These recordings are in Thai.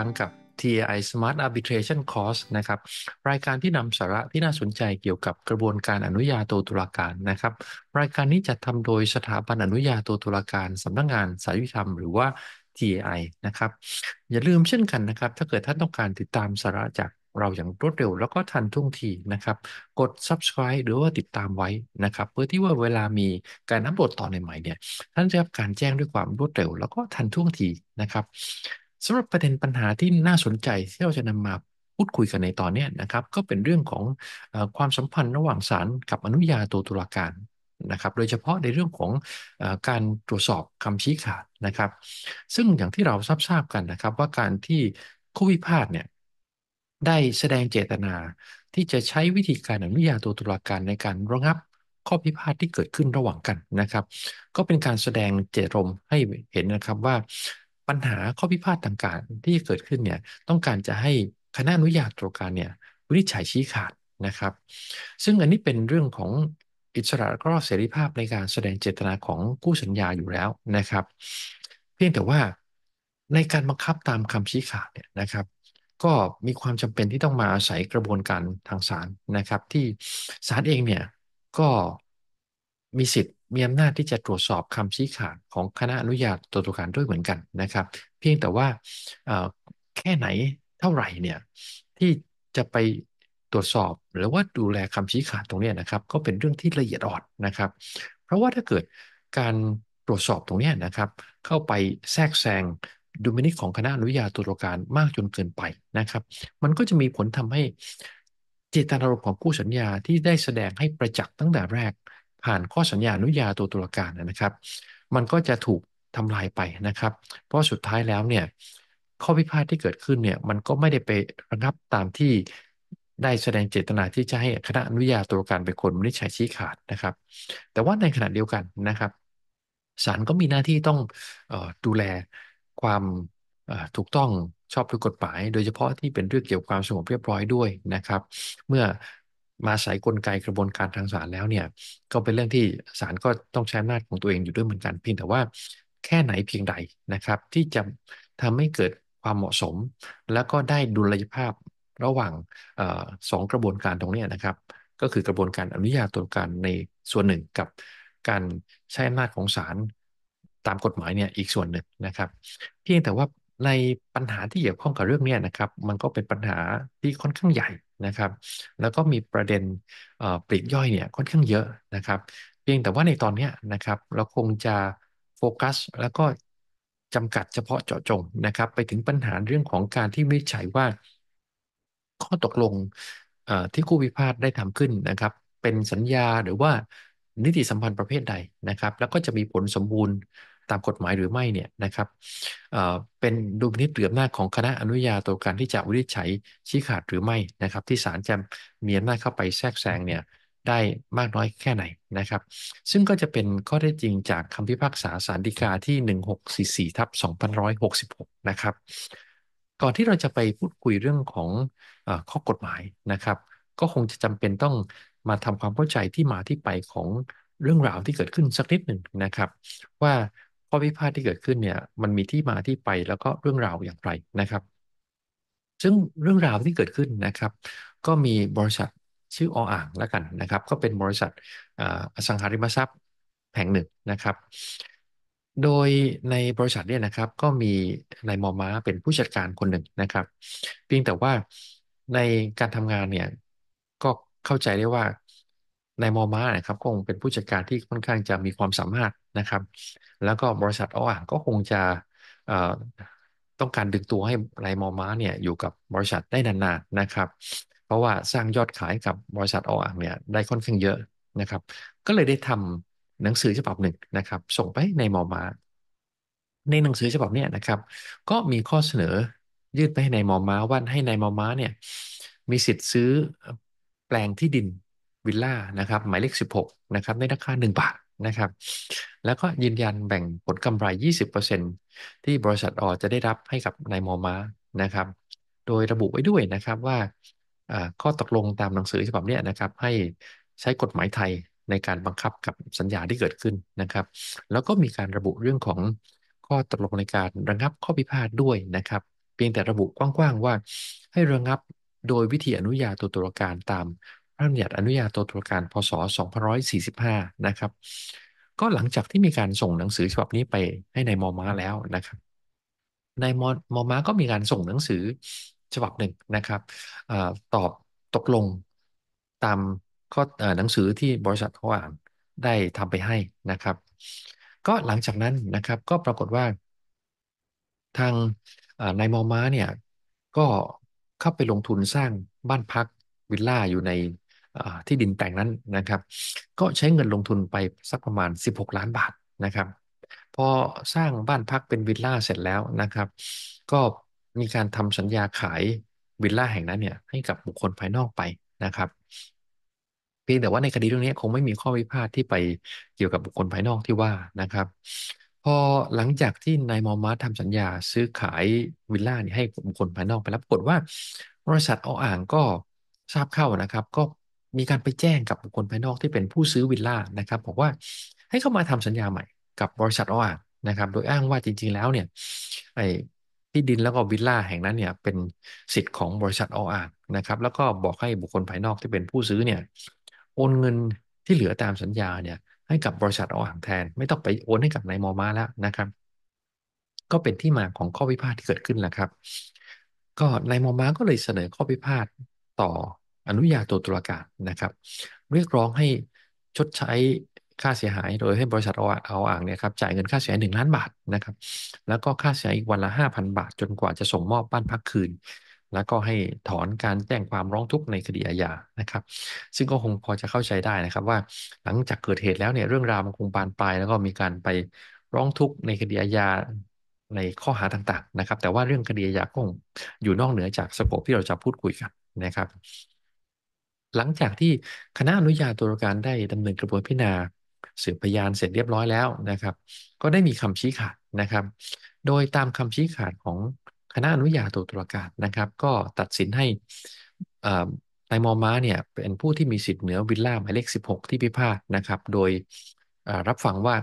รั้งกับ TI a Smart Arbitration Course นะครับ รายการที่นำสาระที่น่าสนใจเกี่ยวกับกระบวนการอนุญาโตตุลาการนะครับ รายการนี้จัดทำโดยสถาบันอนุญาโตตุลาการสำนักงงานสายิธรรมหรือว่า TI a นะครับ อย่าลืมเช่นกันนะครับ ถ้าเกิดท่านต้องการติดตามสาระจากเราอย่างรวดเร็วแล้วก็ทันท่วงทีนะครับ กด subscribe หรือว่าติดตามไว้นะครับ เพื่อที่ว่าเวลามีการอัปโหลดตอนใหม่ๆเนี่ย ท่านจะรับการแจ้งด้วยความรวดเร็วแล้วก็ทันท่วงทีนะครับสำหรับประเด็นปัญหาที่น่าสนใจที่เราจะนำมาพูดคุยกันในตอนนี้นะครับ ก็เป็นเรื่องของอความสัมพันธ์ระหว่างศาลกับอนุญาโตตุลาการนะครับ โดยเฉพาะในเรื่องของอการตรวจสอบคำชี้ขาดนะครับ ซึ่งอย่างที่เราทราบกันนะครับ ว่าการที่คู่พิพาทเนี่ยได้แสดงเจตนาที่จะใช้วิธีการอนุญาโตตุลาการในการระงับข้อพิพาทที่เกิดขึ้นระหว่างกันนะครับ ก็เป็นการแสดงเจตรมให้เห็นนะครับว่าปัญหาข้อพิพาทต่างๆที่เกิดขึ้นเนี่ยต้องการจะให้คณะอนุญาโตุการเนี่ยวินิจฉัยชี้ขาดนะครับ ซึ่งอันนี้เป็นเรื่องของอิสระก็เสรีภาพในการแสดงเจตนาของกู้สัญญาอยู่แล้วนะครับ เพียงแต่ว่าในการบังคับตามคำชี้ขาดเนี่ยนะครับ ก็มีความจำเป็นที่ต้องมาอาศัยกระบวนการทางศาลนะครับ ที่ศาลเองเนี่ยก็มีสิทธิมีอำนาจที่จะตรวจสอบคำชี้ขาดของคณะอนุญาโตตุลาการด้วยเหมือนกันนะครับ เพียงแต่ว่าแค่ไหนเท่าไหร่เนี่ยที่จะไปตรวจสอบหรือว่าดูแลคำชี้ขาดตรงนี้นะครับก็เป็นเรื่องที่ละเอียดอ่อนนะครับ เพราะว่าถ้าเกิดการตรวจสอบตรงนี้นะครับเข้าไปแทรกแซงดุลพินิของคณะอนุญาโตตุลาการมากจนเกินไปนะครับ มันก็จะมีผลทำให้เจตนารมณ์ของผู้สัญญาที่ได้แสดงให้ประจักษ์ตั้งแต่แรกผ่านข้อสัญญาอนุญาตัวตุลาการนะครับ มันก็จะถูกทำลายไปนะครับ เพราะสุดท้ายแล้วเนี่ยข้อพิพาทที่เกิดขึ้นเนี่ยมันก็ไม่ได้ไประงับตามที่ได้แสดงเจตนาที่จะให้คณะอนุญาตุลาการเป็นคนวินิจฉัยชี้ขาดนะครับ แต่ว่าในขณะเดียวกันนะครับศาลก็มีหน้าที่ต้องออดูแลความถูกต้องชอบด้วยกฎหมายโดยเฉพาะที่เป็นเรื่องเกี่ยวกับความสงบเรียบร้อยด้วยนะครับ เมื่อมาใช้กลไกกระบวนการทางศาลแล้วเนี่ยก็เป็นเรื่องที่ศาลก็ต้องใช้อำนาจของตัวเองอยู่ด้วยเหมือนกันเพียงแต่ว่าแค่ไหนเพียงใดนะครับ ที่จะทำให้เกิดความเหมาะสม แล้วก็ได้ดุลยภาพระหว่างอสองกระบวนการตรงนี้นะครับ ก็คือกระบวนการอนุญาโตุลาการในส่วนหนึ่งกับการใช้อำนาจของศาลตามกฎหมายเนี่ยอีกส่วนหนึ่งนะครับ เพียงแต่ว่าในปัญหาที่เกี่ยวข้องกับเรื่องนี้นะครับ มันก็เป็นปัญหาที่ค่อนข้างใหญ่นะครับ แล้วก็มีประเด็นปลีกย่อยเนี่ยค่อนข้างเยอะนะครับ เพียงแต่ว่าในตอนนี้นะครับเราคงจะโฟกัสแล้วก็จำกัดเฉพาะเจาะจงนะครับ ไปถึงปัญหาเรื่องของการที่วิจัยว่า ข้อตกลงที่คู่พิพาทได้ทำขึ้นนะครับ เป็นสัญญาหรือว่านิติสัมพันธ์ประเภทใดนะครับ แล้วก็จะมีผลสมบูรณ์ตามกฎหมายหรือไม่เนี่ยนะครับเป็นดุลพินิจหรืออำนาจของคณะอนุญาโตการที่จะวินิจฉัยชี้ขาดหรือไม่นะครับ ที่ศาลจะมีอำนาจเข้าไปแทรกแซงเนี่ยได้มากน้อยแค่ไหนนะครับ ซึ่งก็จะเป็นข้อเท็จจริงจากคำพิพากษาสารดีกาที่ 1644ทับ2166 นะครับ ก่อนที่เราจะไปพูดคุยเรื่องของอข้อกฎหมายนะครับ ก็คงจะจำเป็นต้องมาทำความเข้าใจที่มาที่ไปของเรื่องราวที่เกิดขึ้นสักนิดหนึ่งนะครับ ว่าข้อพิพาทที่เกิดขึ้นเนี่ยมันมีที่มาที่ไปแล้วก็เรื่องราวอย่างไรนะครับ ซึ่งเรื่องราวที่เกิดขึ้นนะครับ ก็มีบริษัทชื่อออ่างแล้วกันนะครับ ก็เป็นบริษัทอสังหาริมทรัพย์แห่งหนึ่งนะครับ โดยในบริษัทเนี่ยนะครับก็มีนายมอม้าเป็นผู้จัดการคนหนึ่งนะครับเพียงแต่ว่าในการทำงานเนี่ยก็เข้าใจได้ว่านายมอม้านะครับคงเป็นผู้จัดการที่ค่อนข้างจะมีความสามารถนะครับ แล้วก็บริษัทอ้ออ่างก็คงจะต้องการดึงตัวให้นายมอม้าเนี่ยอยู่กับบริษัทได้นานๆนะครับ เพราะว่าสร้างยอดขายกับบริษัทอ้ออ่างเนี่ยได้ค่อนข้างเยอะนะครับ ก็เลยได้ทำหนังสือฉบับหนึ่งนะครับ ส่งไปในมอม้าในหนังสือฉบับนี้นะครับก็มีข้อเสนอยื่นไปให้ในายมอม้าว่าให้ในายมอม้าเนี่ยมีสิทธิ์ซื้อแปลงที่ดินวิลล่านะครับหมายเลข16 นะครับ ในราคา1 บาทนะครับแล้วก็ยืนยันแบ่งผลกำไร 20%ที่บริษัทออจะได้รับให้กับนายมอม้านะครับ โดยระบุไว้ด้วยนะครับว่า ข้อตกลงตามหนังสือฉบับนี้นะครับ ให้ใช้กฎหมายไทยในการบังคับกับสัญญาที่เกิดขึ้นนะครับ แล้วก็มีการระบุเรื่องของข้อตกลงในการระงับข้อพิพาทด้วยนะครับ เพียงแต่ระบุกว้างๆว่า ให้ระงับโดยวิธีอนุญาโตตุลาการตามระบัญญัติอนุญาโตตุลาการพศ2545นะครับ ก็หลังจากที่มีการส่งหนังสือฉบับนี้ไปให้ในายมอม้าแล้วนะครับ นายมอมอม้าก็มีการส่งหนังสือฉบับหนึ่งนะครับอตอบตกลงตามข้อหนังสือที่บริษัทเขาอ่านได้ทำไปให้นะครับ ก็หลังจากนั้นนะครับก็ปรากฏว่า ทางนายมอม้าเนี่ยก็เข้าไปลงทุนสร้างบ้านพักวิลล่าอยู่ในที่ดินแต่งนั้นนะครับ ก็ใช้เงินลงทุนไปสักประมาณ 16 ล้านบาทนะครับ พอสร้างบ้านพักเป็นวิลล่าเสร็จแล้วนะครับ ก็มีการทำสัญญาขายวิลล่าแห่งนั้นเนี่ย ให้กับบุคคลภายนอกไปนะครับ เพียงแต่ว่าในคดีเรื่องนี้คงไม่มีข้อวิพาทที่ไปเกี่ยวกับบุคคลภายนอกที่ว่านะครับ พอหลังจากที่นายมอมาทำสัญญาซื้อขายวิลล่านี่ให้บุคคลภายนอกไปแล้วปรากฏว่าบริษัทออ่างก็ทราบเข้านะครับก็มีการไปแจ้งกับบุคคลภายนอกที่เป็นผู้ซื้อวิลล่านะครับบอกว่าให้เข้ามาทำสัญญาใหม่กับบริษัทอ้อนะครับ โดยอ้างว่าจริง ๆแล้วเนี่ยไอ้ที่ดินแล้วก็วิลล่าแห่งนั้นเนี่ย เป็นสิทธิ์ของบริษัทออาร์นะครับ แล้วก็บอกให้บุคคลภายนอกที่เป็นผู้ซื้อเนี่ยโอนเงินที่เหลือตามสัญญาเนี่ย ให้กับบริษัทออ่างแทน ไม่ต้องไปโอนให้กับนายมอมาแล้วนะครับ ก็เป็นที่มาของข้อพิพาทที่เกิดขึ้นแหละครับ ก็นายมอมาก็เลยเสนอข้อพิพาทต่ออนุญาโตตุลาการนะครับ เรียกร้องให้ชดใช้ค่าเสียหายโดยให้บริษัทเอาอ่างเนี่ยครับ จ่ายเงินค่าเสียหายหนึ่งล้านบาทนะครับ แล้วก็ค่าเสียหายอีกวันละห้าพันบาท จนกว่าจะส่งมอบบ้านพักคืน แล้วก็ให้ถอนการแจ้งความร้องทุกข์ในคดีอาญานะครับ ซึ่งก็คงพอจะเข้าใจได้นะครับ ว่าหลังจากเกิดเหตุแล้วเนี่ยเรื่องราวมันคงบานปลายแล้วก็มีการไปร้องทุกข์ในคดีอาญาในข้อหาต่างๆนะครับ แต่ว่าเรื่องคดีอาญาคงอยู่นอกเหนือจากสโคปที่เราจะพูดคุยกันนะครับหลังจากที่คณะอนุญาโตุลาการได้ดำเนินกระบวนพิจารณาสืบพยานเสร็จเรียบร้อยแล้วนะครับ ก็ได้มีคำชี้ขาดนะครับ โดยตามคำชี้ขาดของคณะอนุญาโตุลาการนะครับก็ตัดสินให้นายมอม้าเนี่ยเป็นผู้ที่มีสิทธิ์เหนือวิลล่าหมายเลข16 ที่พิพาทนะครับโดยรับฟังว่า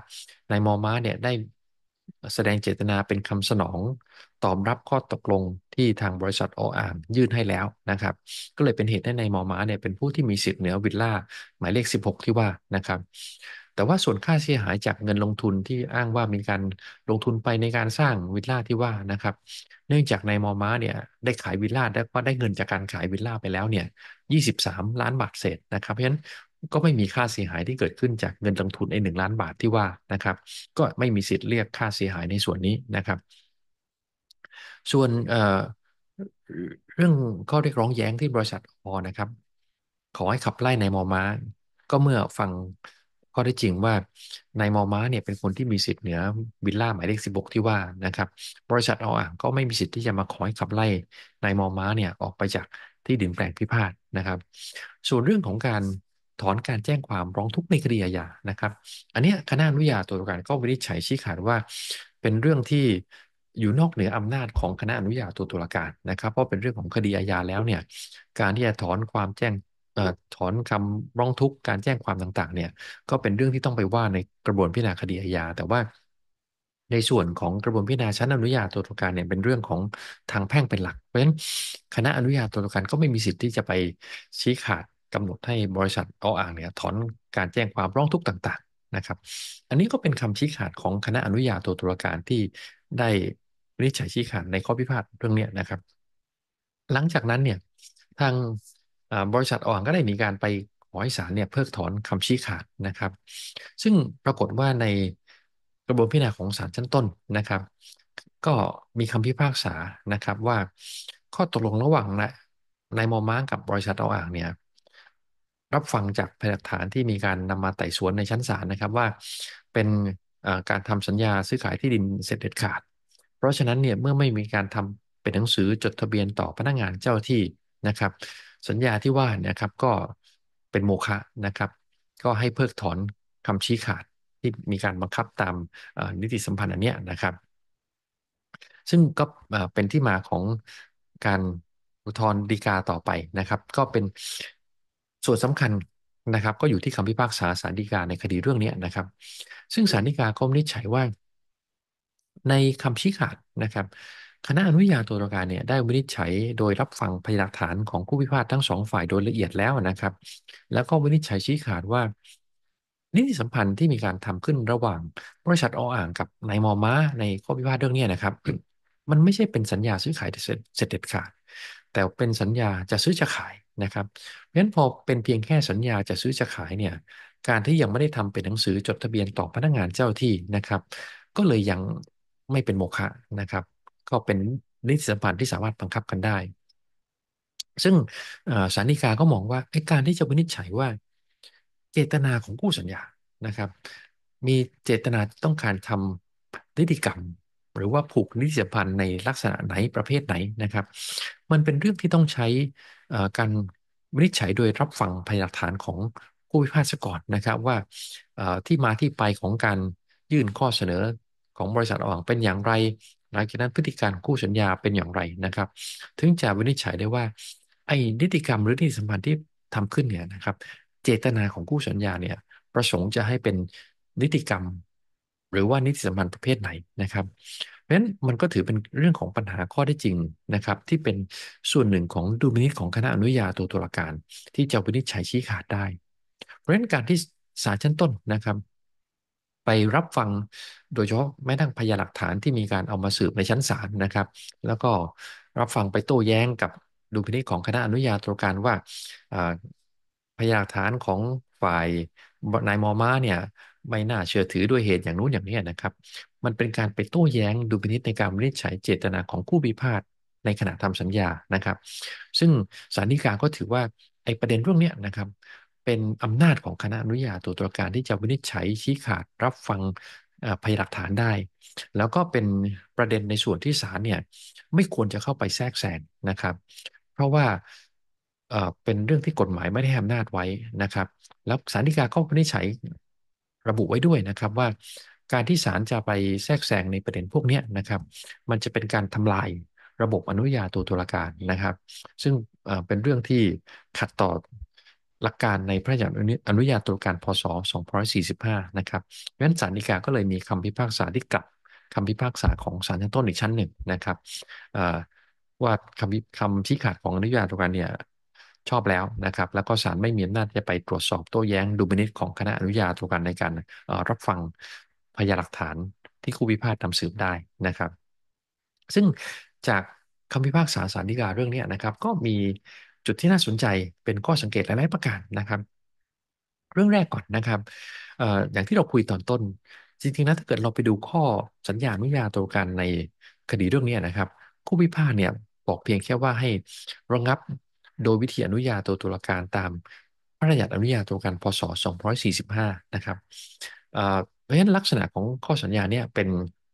นายมอม้าเนี่ยได้แสดงเจตนาเป็นคำสนอง ตอบรับข้อตกลงที่ทางบริษัทโออ่ามยื่นให้แล้วนะครับ ก็เลยเป็นเหตุให้ในมอม้าเนี่ยเป็นผู้ที่มีสิทธิ์เหนือวิลล่าหมายเลข 16 ที่ว่านะครับ แต่ว่าส่วนค่าเสียหายจากเงินลงทุนที่อ้างว่ามีการลงทุนไปในการสร้างวิลล่าที่ว่านะครับ เนื่องจากนายมอม้าเนี่ยได้ขายวิลล่าแล้วก็ได้เงินจากการขายวิลล่าไปแล้วเนี่ย23ล้านบาทเศษนะครับเพราะฉะนั้นก็ไม่มีค่าเสียหายที่เกิดขึ้นจากเงินลงทุนไอ้หนึ่งล้านบาทที่ว่านะครับ ก็ไม่มีสิทธิ์เรียกค่าเสียหายในส่วนนี้นะครับ ส่วนเเรื่องข้อเรียกร้องแย้งที่บริษัทอนะครับ ขอให้ขับไล่นายมอม้า ก็เมื่อฟังข้อได้จริงว่านายมอม้าเนี่ยเป็นคนที่มีสิทธิ์เหนือวิลล่าหมายเลขสิบกที่ว่านะครับ บริษัทออ่างก็ไม่มีสิทธิ์ที่จะมาขอให้ขับไล่นายมอม้าเนี่ยออกไปจากที่ดินแปลงพิพาทนะครับ ส่วนเรื่องของการถอนการแจ้งความร้องทุกข์ในคดีอาญา นะครับ อันนี้คณะอนุญาตตุลาการก็วินิจฉัยชี้ขาดว่าเป็นเรื่องที่อยู่นอกเหนืออำนาจของคณะอนุญาโตตุลาการนะครับ เพราะเป็นเรื่องของคดีอาญาแล้วเนี่ย การที่จะถอนความแจ้งถอนคำร้องทุกข์การแจ้งความต่าง ๆ เนี่ย ก็เป็นเรื่องที่ต้องไปว่าในกระบวนพิจารณาคดีอาญา แต่ว่าในส่วนของกระบวนพิจารณาชั้นอนุญาโตตุลาการเนี่ย เป็นเรื่องของทางแพ่งเป็นหลัก เพราะฉะนั้นคณะอนุญาโตตุลาการก็ไม่มีสิทธิ์ที่จะไปชี้ขาดกำหนดให้บริษัทออ่างเนี่ยถอนการแจ้งความร้องทุกข์ต่าง ๆนะครับ อันนี้ก็เป็นคำชี้ขาดของคณะอนุญาโตตุลาการที่ได้วินิจฉัยชี้ขาดในข้อพิพาทเรื่องนี้นะครับ หลังจากนั้นเนี่ยทางบริษัทอ่างก็ได้มีการไปขอให้ศาลเนี่ยเพิกถอนคำชี้ขาดนะครับ ซึ่งปรากฏว่าในกระบวนพิจารณาของศาลชั้นต้นนะครับ ก็มีคำพิพากษานะครับว่าข้อตกลงระหว่างนายมอม้างกับบริษัทเอาอ่างเนี่ยรับฟังจากพยานฐานที่มีการนำมาไต่สวนในชั้นศาลนะครับว่าเป็นการทำสัญญาซื้อขายที่ดินเสร็จเด็ดขาด เพราะฉะนั้นเนี่ยเมื่อไม่มีการทำเป็นหนังสือจดทะเบียนต่อพนักงานเจ้าที่นะครับ สัญญาที่ว่านะครับก็เป็นโมฆะนะครับ ก็ให้เพิกถอนคำชี้ขาดที่มีการบังคับตามนิติสัมพันธ์อันเนี้ยนะครับ ซึ่งก็เป็นที่มาของการอุทธรณ์ฎีกาต่อไปนะครับ ก็เป็นส่วนสำคัญนะครับก็อยู่ที่คำพิพากษาสารดีกาในคดีเรื่องนี้นะครับ ซึ่งสารดีกาก็มินิจฉัยว่า ในคำชี้ขาดนะครับ คณะอนุญาโตตุลาการเนี่ยได้วินิจฉัยโดยรับฟังพยานหลักฐานของผู้พิพาททั้งสองฝ่ายโดยละเอียดแล้วนะครับ แล้วก็วินิจฉัยชี้ขาดว่า นิติสัมพันธ์ที่มีการทำขึ้นระหว่างบริษัทออ่างกับนายมอม้าในข้อพิพาทเรื่องนี้นะครับ มันไม่ใช่เป็นสัญญาซื้อขายเสร็จเด็ดขาดแต่เป็นสัญญาจะซื้อจะขายนะครับ เพราะฉะนั้นพอเป็นเพียงแค่สัญญาจะซื้อจะขายเนี่ยการที่ยังไม่ได้ทำเป็นหนังสือจดทะเบียนต่อพนักงานเจ้าที่นะครับ ก็เลยยังไม่เป็นโมฆะนะครับ ก็เป็นนิติสัมพันธ์ที่สามารถบังคับกันได้ ซึ่งสารนิกาก็มองว่าการที่จะวินิจฉัยว่าเจตนาของคู่สัญญานะครับ มีเจตนาต้องการทำนิติกรรมหรือว่าผูกนิติสัมพันธ์ในลักษณะไหนประเภทไหนนะครับ มันเป็นเรื่องที่ต้องใช้การวินิจฉัยโดยรับฟังพยานฐานของผู้พิพากษาก่อนนะครับว่าที่มาที่ไปของการยื่นข้อเสนอของบริษัทอ่างเป็นอย่างไรหลังจากนั้นพฤติการคู่สัญญาเป็นอย่างไรนะครับถึงจะวินิจฉัยได้ว่าไอ้นิติกรรมหรือนิติสัมพันธ์ที่ทำขึ้นเนี่ยนะครับ เจตนาของคู่สัญญาเนี่ยประสงค์จะให้เป็นนิติกรรมหรือว่านิติสัมพันธ์ประเภทไหนนะครับ เพราะฉะนั้นมันก็ถือเป็นเรื่องของปัญหาข้อได้จริงนะครับ ที่เป็นส่วนหนึ่งของดุลพินิจของคณะอนุญาโตตุลาการที่จะวินิจฉัยชี้ขาดได้ เพราะฉะนั้นการที่ศาลชั้นต้นนะครับ ไปรับฟังโดยเฉพาะแม้ทั้งพยานหลักฐานที่มีการเอามาสืบในชั้นศาลนะครับ แล้วก็รับฟังไปโต้แย้งกับดุลพินิจของคณะอนุญาโตตุลาการว่าพยานหลักฐานของฝ่ายนายมอม้าเนี่ยไม่น่าเชื่อถือด้วยเหตุอย่างนู้นอย่างนี้นะครับ มันเป็นการไปโต้แย้งดูพินิษในการวินิจฉัย เจตนาของผู้พิพาทในขณะทำสัญญานะครับ ซึ่งสารนิกาก็ถือว่าไอ้ประเด็นเรื่องนี้นะครับ เป็นอำนาจของคณะอนุญาโตตุลาการที่จะวินิจฉัยชี้ขาดรับฟังพยานหลักฐานได้ แล้วก็เป็นประเด็นในส่วนที่ศาลเนี่ยไม่ควรจะเข้าไปแทรกแซงนะครับ เพราะว่าเป็นเรื่องที่กฎหมายไม่ได้ให้อำนาจไว้นะครับ แล้วสารนิกาก็วินิจฉัยระบุไว้ด้วยนะครับว่าการที่ศาลจะไปแทรกแซงในประเด็นพวกนี้นะครับ มันจะเป็นการทำลายระบบอนุญาโตตุลาการนะครับ ซึ่งเป็นเรื่องที่ขัดต่อหลักการในพระราชอนุญาโตตุลาการพศ2 4 5นะครับดังนั้นศาลฎีกา ก็เลยมีคำพิพากษาที่กลับคำพิพากษาของศาลชั้นต้นอีกชั้นหนึ่งนะครับว่าคำคำชี้ขาดของอนุญาโตตุลาการเนี่ยชอบแล้วนะครับ แล้วก็ศาลไม่มีอำนาจจะไปตรวจสอบโต้แย้งดุลพินิจของคณะอนุญาโตกันในการรับฟังพยานหลักฐานที่คู่พิพาทนำสืบได้นะครับ ซึ่งจากคำพิพากษาศาลฎีกาเรื่องนี้นะครับ ก็มีจุดที่น่าสนใจเป็นข้อสังเกตหลายประการนะครับ เรื่องแรกก่อนนะครับออย่างที่เราคุยตอนต้น จริงๆนะถ้าเกิดเราไปดูข้อสัญญาอนุญาโตกันในคดีเรื่องนี้นะครับ คู่พิพาทเนี่ยบอกเพียงแค่ว่าให้ระงับโดยวิธีอนุญาโตตุลาการตามพระราชบัญญัติอนุญาโตการพศ245 นะครับเพราะฉะนั้นลักษณะของข้อสัญญาเนี่ยเป็น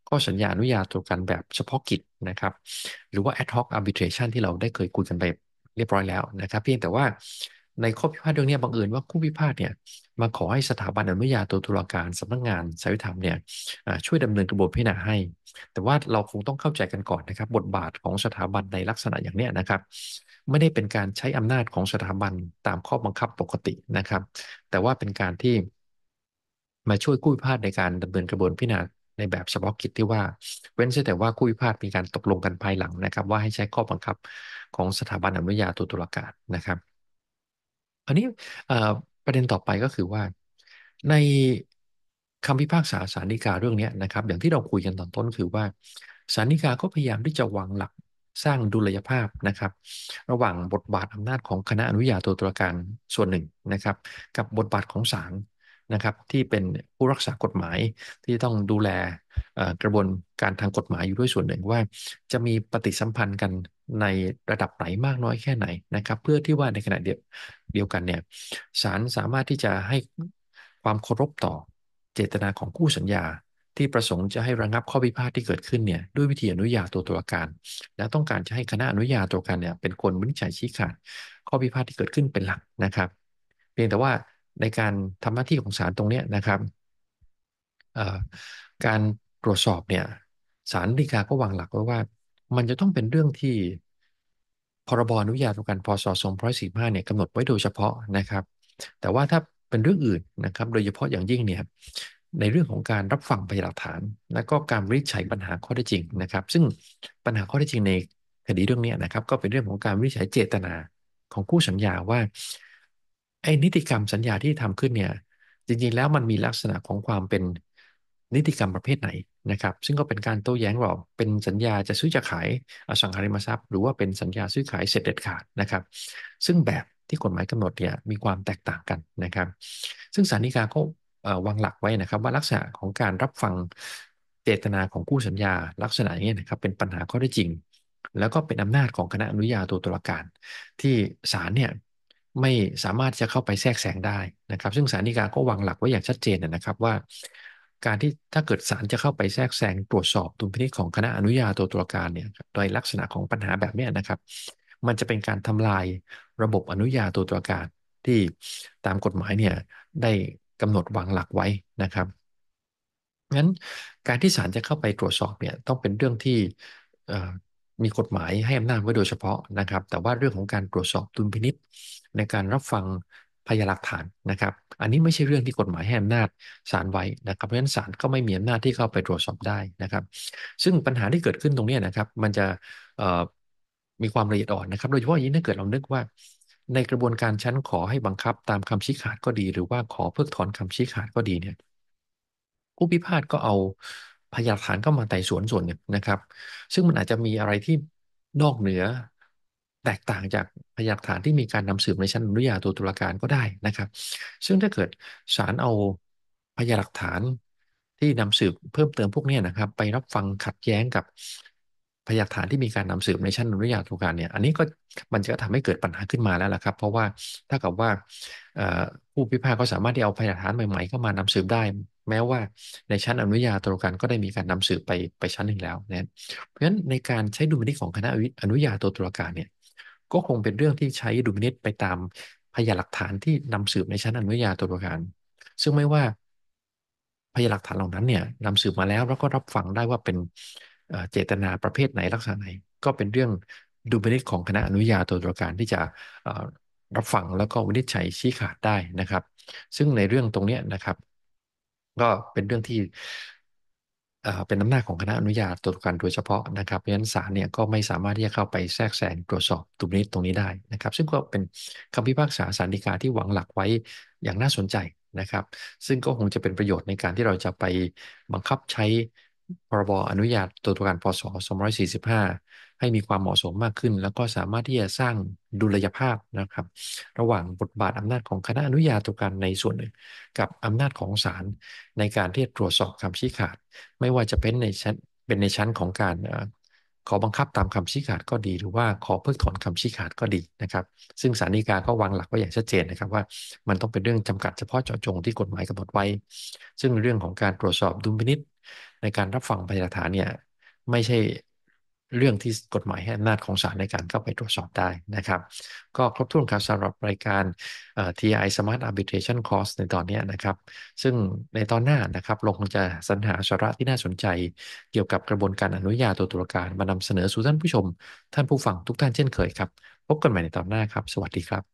ข้อสัญญาอนุญาโตการแบบเฉพาะกิจนะครับ หรือว่า ad hoc arbitration ที่เราได้เคยคุยกันไปเรียบร้อยแล้วนะครับ เพียงแต่ว่าในข้อพิพาทเรื่องนี้บังเอิญว่าคู่พิพาทเนี่ยมาขอให้สถาบันอนุญาโตตุลาการสำนักงงานสายธรรมเนี่ยช่วยดำเนินกระบวนพิจารณาให้ แต่ว่าเราคงต้องเข้าใจกันก่อนนะครับ บทบาทของสถาบันในลักษณะอย่างนี้นะครับไม่ได้เป็นการใช้อำนาจของสถาบันตามข้อบังคับปกตินะครับ แต่ว่าเป็นการที่มาช่วยคู่พิพาทในการดำเนินกระบวนพิจารณาในแบบเฉพาะกิจที่ว่าเว้นแต่ว่าคู่พิพาทมีการตกลงกันภายหลังนะครับ ว่าให้ใช้ข้อบังคับของสถาบันอนุญาโตตุลาการนะครับ อันนี้ประเด็นต่อไปก็คือว่าในคำพิพากษาสารนิกาเรื่องนี้นะครับอย่างที่เราคุยกันตอนต้นคือว่าสารนิกาก็พยายามที่จะวางหลักสร้างดุลยภาพนะครับ ระหว่างบทบาทอำนาจของคณะอนุญาโตตุลาการส่วนหนึ่งนะครับ กับบทบาทของศาลนะครับที่เป็นผู้รักษากฎหมายที่ต้องดูแลกระบวนการทางกฎหมายอยู่ด้วยส่วนหนึ่ง ว่าจะมีปฏิสัมพันธ์กันในระดับไหนมากน้อยแค่ไหนนะครับ เพื่อที่ว่าในขณะเดียวกันเนี่ยศาลสามารถที่จะให้ความเคารพต่อเจตนาของคู่สัญญาที่ประสงค์จะให้ระงับข้อพิพาทที่เกิดขึ้นเนี่ยด้วยวิธีอนุญาโตตุลาการ และต้องการจะให้คณะอนุญาโตตุลาการเนี่ยเป็นคนวินิจฉัยชี้ขาดข้อพิพาทที่เกิดขึ้นเป็นหลักนะครับ เพียงแต่ว่าในการทำหน้าที่ของศาลตรงนี้นะครับการตรวจสอบเนี่ยศาลฎีกาก็วางหลักไว้ว่ามันจะต้องเป็นเรื่องที่พรบอนุญาตตการพศ2545เนี่ยกำหนดไว้โดยเฉพาะนะครับ แต่ว่าถ้าเป็นเรื่องอื่นนะครับ โดยเฉพาะอย่างยิ่งเนี่ยในเรื่องของการรับฟังพยานหลักฐาน และก็การวิจัยปัญหาข้อได้จริงนะครับ ซึ่งปัญหาข้อได้จริงในคดีเรื่องนี้นะครับก็เป็นเรื่องของการวิจัยเจตนาของคู่สัญญาว่า ไอ้นิติกรรมสัญญาที่ทำขึ้นเนี่ยจริงๆ แล้วมันมีลักษณะของความเป็นนิติกรรมประเภทไหนนะครับ ซึ่งก็เป็นการโต้แย้งว่าเป็นสัญญาจะซื้อจะขายอสังหาริมทรัพย์ หรือว่าเป็นสัญญาซื้อขายเสร็จเด็ดขาดนะครับ ซึ่งแบบที่กฎหมายกำหนดเนี่ยมีความแตกต่างกันนะครับ ซึ่งสารนิกาก็วางหลักไว้นะครับว่าลักษณะของการรับฟังเจตนาของคู่สัญญา ลักษณะนี้นะครับเป็นปัญหาข้อได้จริง แล้วก็เป็นอำนาจของคณะอนุญาโตตุลาการ ที่ศาลเนี่ยไม่สามารถจะเข้าไปแทรกแซงได้นะครับ ซึ่งศาลฎีกาก็วางหลักไว้อย่างชัดเจนนะครับว่าการที่ถ้าเกิดศาลจะเข้าไปแทรกแซงตรวจสอบตุนพินิจของคณะอนุญาโตตุลาการเนี่ยโดยลักษณะของปัญหาแบบนี้นะครับ มันจะเป็นการทำลายระบบอนุญาโตตุลาการที่ตามกฎหมายเนี่ยได้กำหนดวางหลักไว้นะครับงั้นการที่ศาลจะเข้าไปตรวจสอบเนี่ยต้องเป็นเรื่องที่มีกฎหมายให้อำนาจไว้โดยเฉพาะนะครับ แต่ว่าเรื่องของการตรวจสอบตุนพินิษในการรับฟังพยานหลักฐานนะครับ อันนี้ไม่ใช่เรื่องที่กฎหมายให้อำนาจศาลไว้นะครับเพราะฉะนั้นศาลก็ไม่มีอำนาจที่เข้าไปตรวจสอบได้นะครับ ซึ่งปัญหาที่เกิดขึ้นตรงนี้นะครับ มันจะมีความละเอียดอ่อนนะครับ โดยเฉพาะอย่างนี้ถ้าเกิดเรานึกว่าในกระบวนการชั้นขอให้บังคับตามคำชี้ขาดก็ดี หรือว่าขอเพิกถอนคำชี้ขาดก็ดีเนี่ยผู้พิพาทก็เอาพยานฐานเข้ามาไต่สวนส่วนหนึ่งนะครับ ซึ่งมันอาจจะมีอะไรที่นอกเหนือ แตกต่างจากพยานฐานที่มีการนำสืบในชั้นอนุญาโตตุลาการก็ได้นะครับ ซึ่งถ้าเกิดศาลเอาพยานหลักฐานที่นำสืบเพิ่มเติมพวกนี้นะครับ ไปรับฟังขัดแย้งกับพยานฐานที่มีการนำสืบในชั้นอนุญาโทการเนี่ย อันนี้ก็มันจะทำให้เกิดปัญหาขึ้นมาแล้วล่ะครับ เพราะว่าถ้ากับว่าผู้พิพากษาก็สามารถที่เอาพยานฐานใหม่ๆเข้ามานำสืบได้ แม้ว่าในชั้นอนุญาโทการก็ได้มีการนำสืบไปไปชั้นหนึ่งแล้วนะเพราะฉะนั้นในการใช้ดุลพินิจของคณะอนุญาโตุลาการเนี่ยก็คงเป็นเรื่องที่ใช้ดุลพินิจไปตามพยานหลักฐานที่นำสืบในชั้นอนุญาโตุลาการซึ่งไม่ว่าพยานหลักฐานเหล่านั้นเนี่ยนำสืบมาแล้วแล้วก็รับฟังได้ว่าเป็นเจตนาประเภทไหนลักษณะไหน ก็เป็นเรื่องดูบินิจของคณะอนุญาโตตุลาการที่จะรับฟังแล้วก็วินิจฉัยชี้ขาดได้นะครับ ซึ่งในเรื่องตรงนี้นะครับ ก็เป็นเรื่องที่เป็นอำนาจของคณะอนุญาโตตุลาการโดยเฉพาะนะครับเพราะฉะนั้นศาลเนี่ยก็ไม่สามารถที่จะเข้าไปแทรกแซงตรวจสอบดุลพินิจตรงนี้ได้นะครับ ซึ่งก็เป็นคำพิพากษาสารดีกาที่หวังหลักไว้อย่างน่าสนใจนะครับ ซึ่งก็คงจะเป็นประโยชน์ในการที่เราจะไปบังคับใช้พรบอนุญาตตัวตัวการพศ245 ให้มีความเหมาะสมมากขึ้น แล้วก็สามารถที่จะสร้างดุลยภาพนะครับ ระหว่างบทบาทอำนาจของคณะอนุญาตตัวการในส่วนหนึ่ง กับอำนาจของศาลในการที่จะตรวจสอบคำชี้ขาด ไม่ว่าจะเป็นในชั้นเป็นในชั้นของการ ขอบังคับตามคำชี้ขาดก็ดีหรือว่าขอเพิกถอนคำชี้ขาดก็ดีนะครับซึ่งสารดีกาก็วางหลักไว้อย่างชัดเจนนะครับว่ามันต้องเป็นเรื่องจำกัดเฉพาะเจาะจงที่กฎหมายกำหนดไว้ ซึ่งเรื่องของการตรวจสอบดุลพินิษในการรับฟังพยานฐานเนี่ยไม่ใช่เรื่องที่กฎหมายให้อำนาจของศาลในการเข้าไปตรวจสอบได้นะครับ ก็ครบถ้วนครับสำหรับรายการ TI Smart Arbitration Course ในตอนนี้นะครับ ซึ่งในตอนหน้านะครับลคงจะสรรหาสาระที่น่าสนใจเกี่ยวกับกระบวนการอนุญาโตตุลาการมานำเสนอสู่ท่านผู้ชม ท่านผู้ฟังทุกท่านเช่นเคยครับ พบกันใหม่ในตอนหน้าครับ สวัสดีครับ